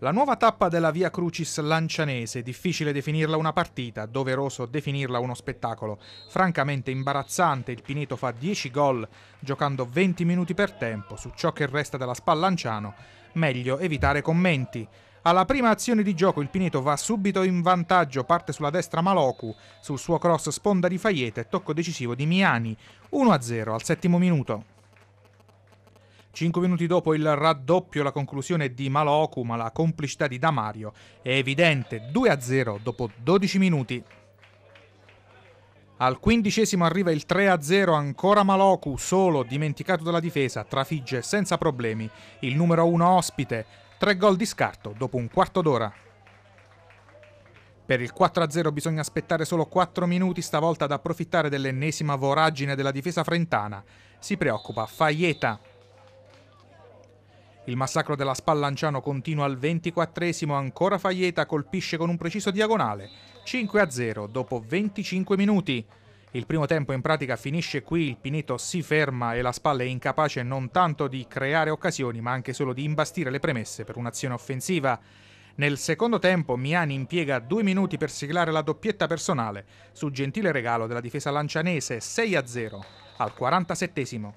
La nuova tappa della Via Crucis lancianese, difficile definirla una partita, doveroso definirla uno spettacolo. Francamente imbarazzante, il Pineto fa 10 gol giocando 20 minuti per tempo. Su ciò che resta della spalla lanciano, meglio evitare commenti. Alla prima azione di gioco il Pineto va subito in vantaggio, parte sulla destra Maloku, sul suo cross sponda di Faiete, tocco decisivo di Miani, 1-0 al settimo minuto. Cinque minuti dopo il raddoppio, la conclusione di Maloku, ma la complicità di Damario è evidente, 2-0 dopo 12 minuti. Al quindicesimo arriva il 3-0, ancora Maloku, solo, dimenticato dalla difesa, trafigge senza problemi il numero 1 ospite, tre gol di scarto dopo un quarto d'ora. Per il 4-0 bisogna aspettare solo 4 minuti, stavolta ad approfittare dell'ennesima voragine della difesa frentana. Si preoccupa Faieta. Il massacro della Spallanciano continua al 24esimo, ancora Faieta colpisce con un preciso diagonale, 5 0 dopo 25 minuti. Il primo tempo in pratica finisce qui, il Pineto si ferma e la Spalla è incapace non tanto di creare occasioni ma anche solo di imbastire le premesse per un'azione offensiva. Nel secondo tempo Miani impiega due minuti per siglare la doppietta personale su gentile regalo della difesa lancianese 6 0 al 47esimo.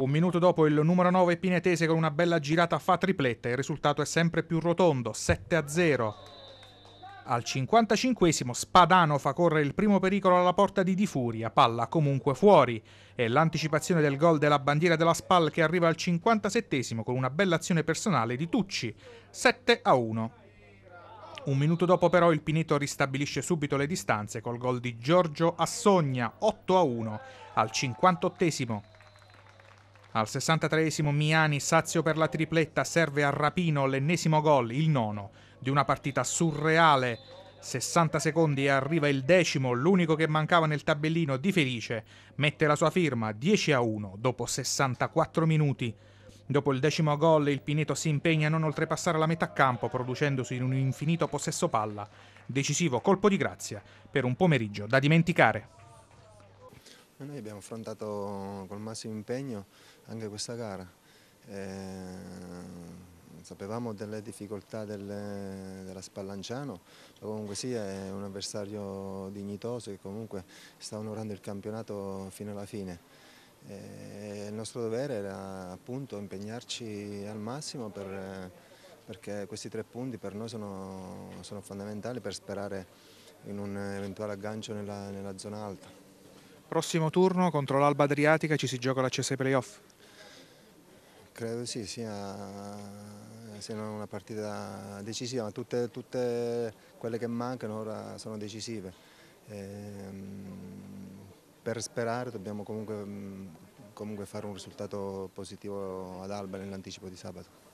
Un minuto dopo il numero 9 Pinetese con una bella girata fa tripletta, il risultato è sempre più rotondo, 7 a 0. Al 55 Spadano fa correre il primo pericolo alla porta di Di Furia, palla comunque fuori e l'anticipazione del gol della bandiera della SPAL che arriva al 57 con una bella azione personale di Tucci, 7 a 1. Un minuto dopo però il Pineto ristabilisce subito le distanze col gol di Giorgio Assogna 8 a 1 al 58 al 63esimo Miani, sazio per la tripletta, serve a Rapino l'ennesimo gol, il nono, di una partita surreale. 60 secondi e arriva il decimo, l'unico che mancava nel tabellino di Felice. Mette la sua firma 10 a 1 dopo 64 minuti. Dopo il decimo gol il Pineto si impegna a non oltrepassare la metà campo producendosi in un infinito possesso palla. Decisivo colpo di grazia per un pomeriggio da dimenticare. Noi abbiamo affrontato col massimo impegno anche questa gara. Eh, sapevamo delle difficoltà delle, della Spallanciano, ma comunque sì è un avversario dignitoso che comunque sta onorando il campionato fino alla fine. E eh, il nostro dovere era appunto impegnarci al massimo per, perché questi tre punti per noi sono, sono, fondamentali per sperare in un eventuale aggancio nella, nella zona alta. Prossimo turno contro l'Alba Adriatica ci si gioca l'accesso ai playoff? Credo sì, sia una partita decisiva, ma tutte, tutte, quelle che mancano ora sono decisive. Ehm, per sperare dobbiamo comunque, comunque fare un risultato positivo ad Alba nell'anticipo di sabato.